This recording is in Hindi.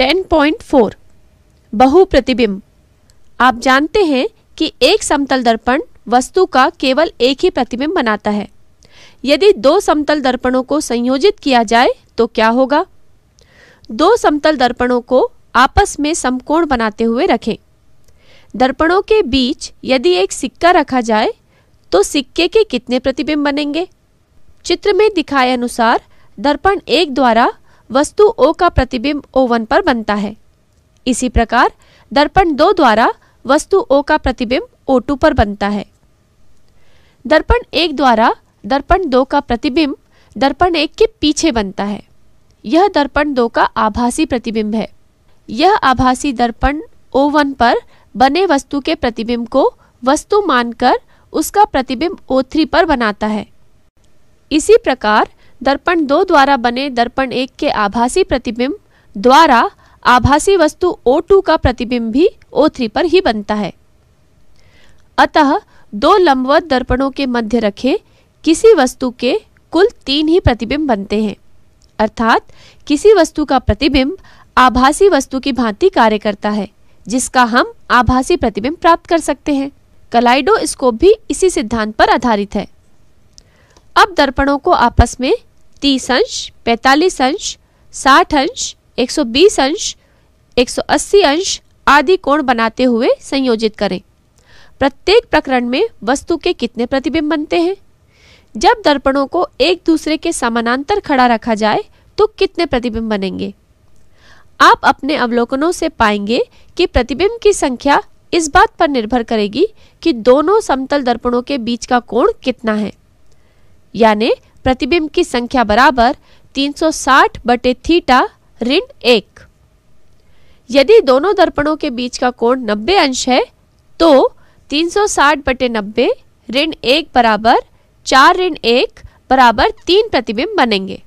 10.4 बहु प्रतिबिंब आप जानते हैं कि एक समतल दर्पण वस्तु का केवल एक ही प्रतिबिंब बनाता है यदि दो समतल दर्पणों को संयोजित किया जाए तो क्या होगा दो समतल दर्पणों को आपस में समकोण बनाते हुए रखें दर्पणों के बीच यदि एक सिक्का रखा जाए तो सिक्के के कितने प्रतिबिंब बनेंगे चित्र में दिखाए अनुसार दर्पण एक द्वारा वस्तु ओ का प्रतिबिंब ओ वन पर बनता है इसी प्रकार दर्पण दो द्वारा वस्तु ओ का प्रतिबिंब ओ टू पर बनता है दर्पण एक द्वारा दर्पण दो का प्रतिबिंब दर्पण एक के पीछे बनता है यह दर्पण दो का आभासी प्रतिबिंब है यह आभासी दर्पण ओ वन पर बने वस्तु के प्रतिबिंब को वस्तु मानकर उसका प्रतिबिंब ओ थ्री पर बनाता है इसी प्रकार दर्पण दो द्वारा बने दर्पण एक के आभासी प्रतिबिंब द्वारा आभासी वस्तु O2 का प्रतिबिंब भी O3 पर ही बनता है अतः दो लंबवत दर्पणों के मध्य रखे किसी वस्तु के कुल तीन ही प्रतिबिंब बनते हैं अर्थात किसी वस्तु का प्रतिबिंब आभासी वस्तु की भांति कार्य करता है जिसका हम आभासी प्रतिबिंब प्राप्त कर सकते हैं कलाइडो कलाइडोस्कोप भी इसी सिद्धांत पर आधारित है अब दर्पणों को आपस में तीस अंश पैंतालीस अंश साठ अंश एक सौ बीस अंश एक सौ अस्सी अंश आदि कोण बनाते हुए संयोजित करें प्रत्येक प्रकरण में वस्तु के कितने प्रतिबिंब बनते हैं जब दर्पणों को एक दूसरे के समानांतर खड़ा रखा जाए तो कितने प्रतिबिंब बनेंगे आप अपने अवलोकनों से पाएंगे कि प्रतिबिंब की संख्या इस बात पर निर्भर करेगी कि दोनों समतल दर्पणों के बीच का कोण कितना है यानी प्रतिबिंब की संख्या बराबर 360 बटे थीटा ऋण एक यदि दोनों दर्पणों के बीच का कोण 90 अंश है तो 360 बटे नब्बे ऋण एक बराबर चार ऋण एक बराबर तीन प्रतिबिंब बनेंगे